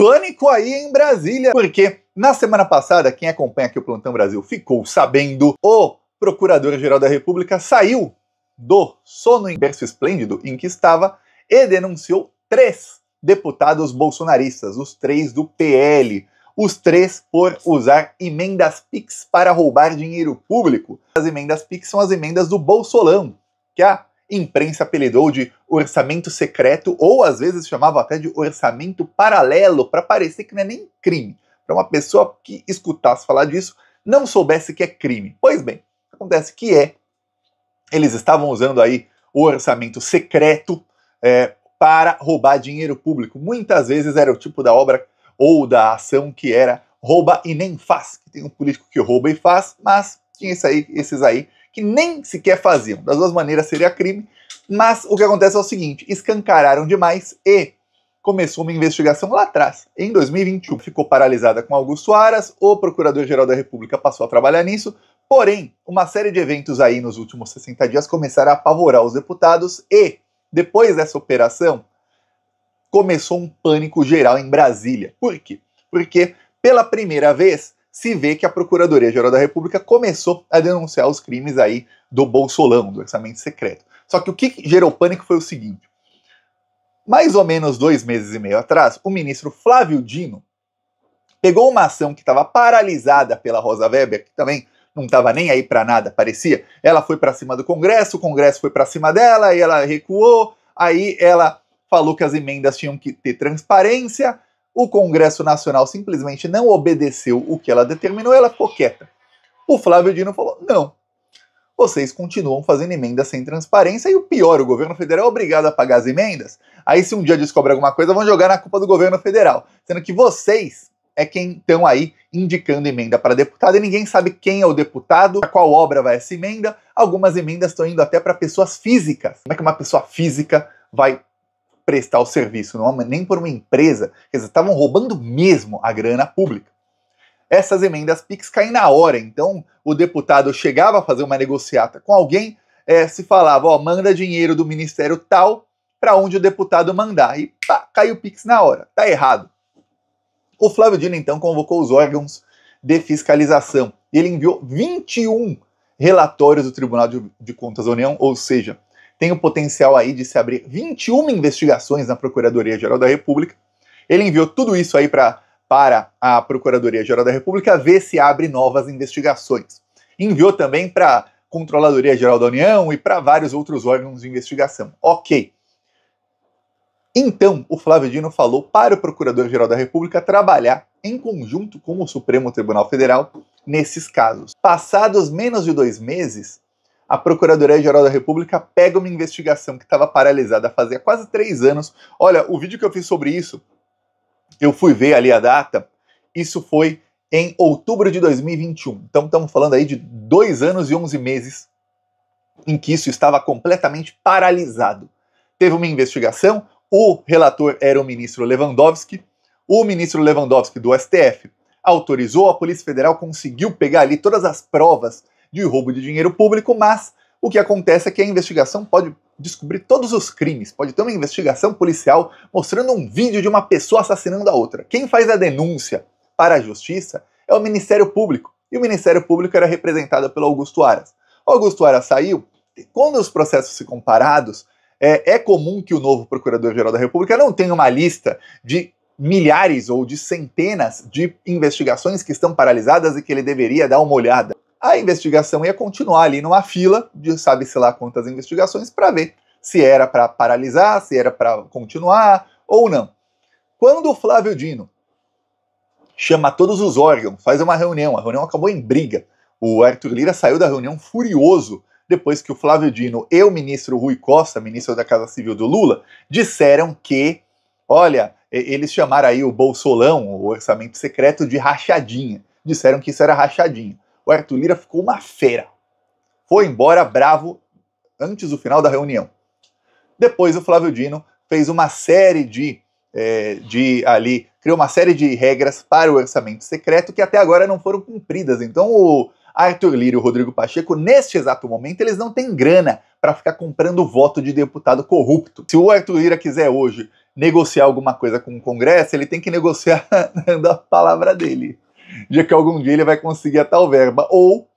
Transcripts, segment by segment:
pânico aí em Brasília, porque na semana passada, quem acompanha aqui o Plantão Brasil ficou sabendo, o Procurador-Geral da República saiu do sono em berço esplêndido em que estava e denunciou três deputados bolsonaristas, os três do PL, os três por usar emendas PIX para roubar dinheiro público. As emendas PIX são as emendas do Bolsolão, que a imprensa apelidou de orçamento secreto, ou às vezes chamava até de orçamento paralelo, para parecer que não é nem crime. Para uma pessoa que escutasse falar disso, não soubesse que é crime. Pois bem, acontece que é. Eles estavam usando aí o orçamento secreto é, para roubar dinheiro público. Muitas vezes era o tipo da obra ou da ação que era rouba e nem faz. Tem um político que rouba e faz, mas tinha esse aí, esses aí que nem sequer faziam. Das duas maneiras seria crime, mas o que acontece é o seguinte: escancararam demais e começou uma investigação lá atrás. Em 2021, ficou paralisada com Augusto Aras, o Procurador-Geral da República passou a trabalhar nisso. Porém, uma série de eventos aí nos últimos 60 dias começaram a apavorar os deputados e, depois dessa operação, começou um pânico geral em Brasília. Por quê? Porque, pela primeira vez, se vê que a Procuradoria-Geral da República começou a denunciar os crimes aí do Bolsolão, do orçamento secreto. Só que o que gerou pânico foi o seguinte. Mais ou menos dois meses e meio atrás, o ministro Flávio Dino pegou uma ação que estava paralisada pela Rosa Weber, que também não estava nem aí para nada, parecia. Ela foi para cima do Congresso, o Congresso foi para cima dela e ela recuou. Aí ela falou que as emendas tinham que ter transparência, o Congresso Nacional simplesmente não obedeceu o que ela determinou, ela ficou quieta. O Flávio Dino falou: não. Vocês continuam fazendo emendas sem transparência e o pior, o governo federal é obrigado a pagar as emendas. Aí, se um dia descobre alguma coisa, vão jogar na culpa do governo federal, sendo que vocês é quem estão aí indicando emenda para deputado e ninguém sabe quem é o deputado, a qual obra vai essa emenda. Algumas emendas estão indo até para pessoas físicas. Como é que uma pessoa física vai prestar o serviço, não, nem por uma empresa, eles estavam roubando mesmo a grana pública. Essas emendas PIX caem na hora, então o deputado chegava a fazer uma negociata com alguém, é, se falava, ó, manda dinheiro do ministério tal para onde o deputado mandar, e pá, cai o PIX na hora, tá errado. O Flávio Dino então convocou os órgãos de fiscalização e ele enviou 21 relatórios do Tribunal de, de Contas da União, ou seja, tem o potencial aí de se abrir 21 investigações na Procuradoria-Geral da República. Ele enviou tudo isso aí pra, para a Procuradoria-Geral da República ver se abre novas investigações. Enviou também para a Controladoria-Geral da União e para vários outros órgãos de investigação. Ok. Então, o Flávio Dino falou para o Procurador-Geral da República trabalhar em conjunto com o Supremo Tribunal Federal nesses casos. Passados menos de dois meses, a Procuradoria-Geral da República pega uma investigação que estava paralisada fazia quase três anos. Olha, o vídeo que eu fiz sobre isso, eu fui ver ali a data, isso foi em outubro de 2021. Então estamos falando aí de dois anos e onze meses em que isso estava completamente paralisado. Teve uma investigação, o relator era o ministro Lewandowski, o ministro Lewandowski do STF autorizou, a Polícia Federal conseguiu pegar ali todas as provas de roubo de dinheiro público, mas o que acontece é que a investigação pode descobrir todos os crimes, pode ter uma investigação policial mostrando um vídeo de uma pessoa assassinando a outra. Quem faz a denúncia para a justiça é o Ministério Público, e o Ministério Público era representado pelo Augusto Aras. O Augusto Aras saiu, e quando os processos se comparados, é, é comum que o novo Procurador-Geral da República não tenha uma lista de milhares ou de centenas de investigações que estão paralisadas e que ele deveria dar uma olhada a investigação ia continuar ali numa fila de sabe-se lá quantas investigações para ver se era para paralisar, se era para continuar ou não. Quando o Flávio Dino chama todos os órgãos, faz uma reunião, a reunião acabou em briga. O Arthur Lira saiu da reunião furioso depois que o Flávio Dino e o ministro Rui Costa, ministro da Casa Civil do Lula, disseram que, olha, eles chamaram aí o Bolsolão, o orçamento secreto, de rachadinha. Disseram que isso era rachadinha o Arthur Lira ficou uma fera. Foi embora bravo antes do final da reunião. Depois o Flávio Dino fez uma série de, é, de ali, criou uma série de regras para o orçamento secreto que até agora não foram cumpridas. Então o Arthur Lira e o Rodrigo Pacheco, neste exato momento, eles não têm grana para ficar comprando voto de deputado corrupto. Se o Arthur Lira quiser hoje negociar alguma coisa com o Congresso, ele tem que negociar dando a palavra dele de que algum dia ele vai conseguir a tal verba. Ou,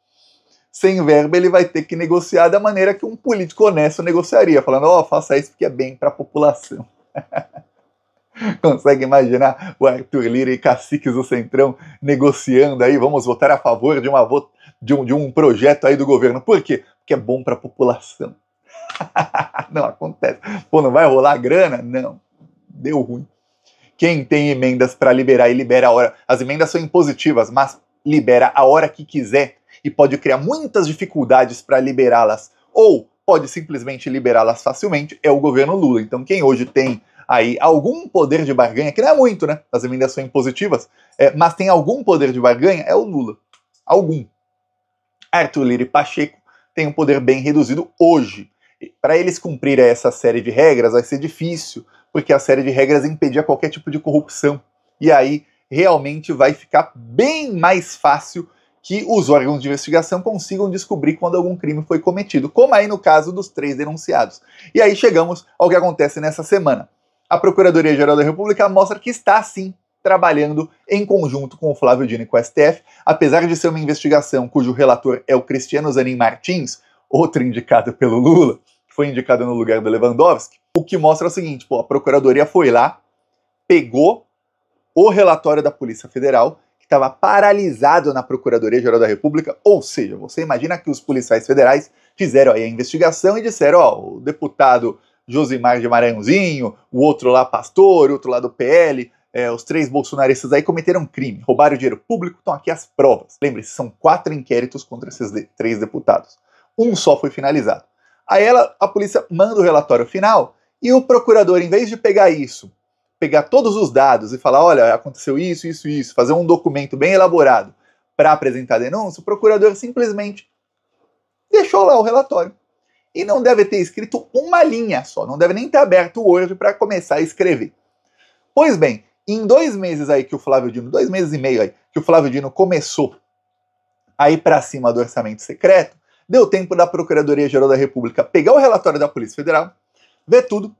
sem verba, ele vai ter que negociar da maneira que um político honesto negociaria, falando: ó, oh, faça isso porque é bem para a população. Consegue imaginar o Arthur Lira e caciques do Centrão negociando aí? Vamos votar a favor de, uma, de, um, de um projeto aí do governo. Por quê? Porque é bom para a população. não acontece. Pô, não vai rolar grana? Não. Deu ruim. Quem tem emendas para liberar e libera a hora. As emendas são impositivas, mas libera a hora que quiser e pode criar muitas dificuldades para liberá-las. Ou pode simplesmente liberá-las facilmente, é o governo Lula. Então, quem hoje tem aí algum poder de barganha, que não é muito, né? As emendas são impositivas, é, mas tem algum poder de barganha, é o Lula. Algum. Arthur Lira e Pacheco têm um poder bem reduzido hoje. Para eles cumprirem essa série de regras vai ser difícil, porque a série de regras impedia qualquer tipo de corrupção. E aí realmente vai ficar bem mais fácil que os órgãos de investigação consigam descobrir quando algum crime foi cometido, como aí no caso dos três denunciados. E aí chegamos ao que acontece nessa semana. A Procuradoria-Geral da República mostra que está sim trabalhando em conjunto com o Flávio Dino e com o STF, apesar de ser uma investigação cujo relator é o Cristiano Zanin Martins, outro indicado pelo Lula, foi indicada no lugar do Lewandowski, o que mostra o seguinte, pô, a procuradoria foi lá, pegou o relatório da Polícia Federal, que estava paralisado na Procuradoria-Geral da República, ou seja, você imagina que os policiais federais fizeram aí a investigação e disseram, ó, o deputado Josimar de Maranhãozinho, o outro lá pastor, o outro lá do PL, é, os três bolsonaristas aí cometeram crime, roubaram dinheiro público, estão aqui as provas. Lembre-se, são quatro inquéritos contra esses de três deputados. Um só foi finalizado. Aí ela, a polícia manda o relatório final e o procurador, em vez de pegar isso, pegar todos os dados e falar, olha, aconteceu isso, isso, isso, fazer um documento bem elaborado para apresentar a denúncia, o procurador simplesmente deixou lá o relatório. E não deve ter escrito uma linha só, não deve nem ter aberto o Word para começar a escrever. Pois bem, em dois meses aí que o Flávio Dino, dois meses e meio aí, que o Flávio Dino começou a ir para cima do orçamento secreto, deu tempo da Procuradoria-Geral da República pegar o relatório da Polícia Federal, ver tudo,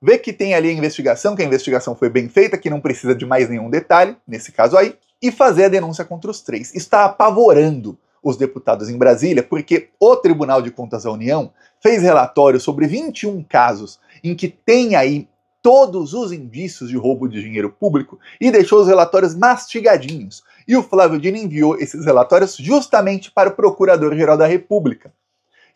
ver que tem ali a investigação, que a investigação foi bem feita, que não precisa de mais nenhum detalhe, nesse caso aí, e fazer a denúncia contra os três. Está apavorando os deputados em Brasília, porque o Tribunal de Contas da União fez relatório sobre 21 casos em que tem aí todos os indícios de roubo de dinheiro público e deixou os relatórios mastigadinhos. E o Flávio Dino enviou esses relatórios justamente para o Procurador-Geral da República.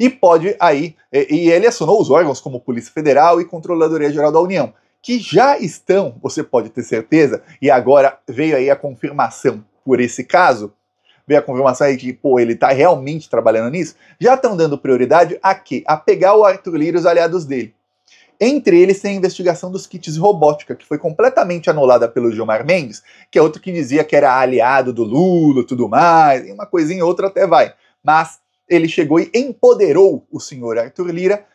E pode aí, e ele acionou os órgãos como Polícia Federal e Controladoria Geral da União, que já estão, você pode ter certeza, e agora veio aí a confirmação por esse caso, veio a confirmação aí de que, pô, ele tá realmente trabalhando nisso, já estão dando prioridade a quê? A pegar o Arthur Lira e os aliados dele. Entre eles tem a investigação dos kits robótica, que foi completamente anulada pelo Gilmar Mendes, que é outro que dizia que era aliado do Lula e tudo mais, e uma coisinha outra até vai. Mas ele chegou e empoderou o senhor Arthur Lira,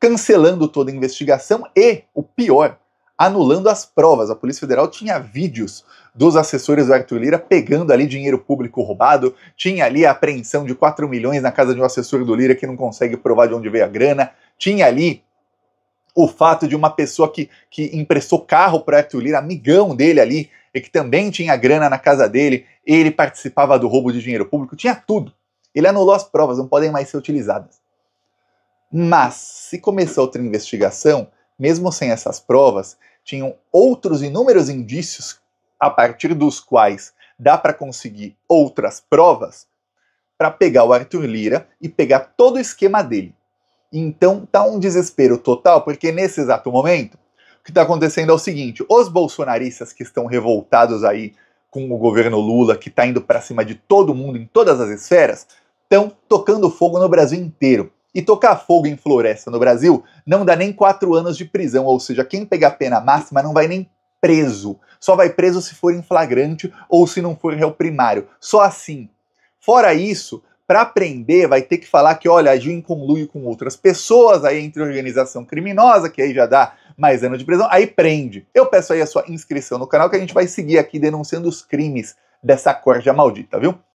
cancelando toda a investigação e, o pior, anulando as provas. A Polícia Federal tinha vídeos dos assessores do Arthur Lira pegando ali dinheiro público roubado, tinha ali a apreensão de 4 milhões na casa de um assessor do Lira que não consegue provar de onde veio a grana, tinha ali o fato de uma pessoa que, que emprestou carro para Arthur Lira, amigão dele ali, e que também tinha grana na casa dele, ele participava do roubo de dinheiro público, tinha tudo. Ele anulou as provas, não podem mais ser utilizadas. Mas, se começou outra investigação, mesmo sem essas provas, tinham outros inúmeros indícios a partir dos quais dá para conseguir outras provas para pegar o Arthur Lira e pegar todo o esquema dele. Então tá um desespero total, porque nesse exato momento, o que está acontecendo é o seguinte: os bolsonaristas que estão revoltados aí com o governo Lula, que está indo para cima de todo mundo em todas as esferas, estão tocando fogo no Brasil inteiro. E tocar fogo em floresta no Brasil não dá nem quatro anos de prisão, ou seja, quem pegar pena máxima não vai nem preso. Só vai preso se for em flagrante ou se não for réu primário. Só assim. Fora isso, para prender, vai ter que falar que, olha, agiu em conluio com outras pessoas, aí entre organização criminosa, que aí já dá mais anos de prisão, aí prende. Eu peço aí a sua inscrição no canal que a gente vai seguir aqui denunciando os crimes dessa corja maldita, viu?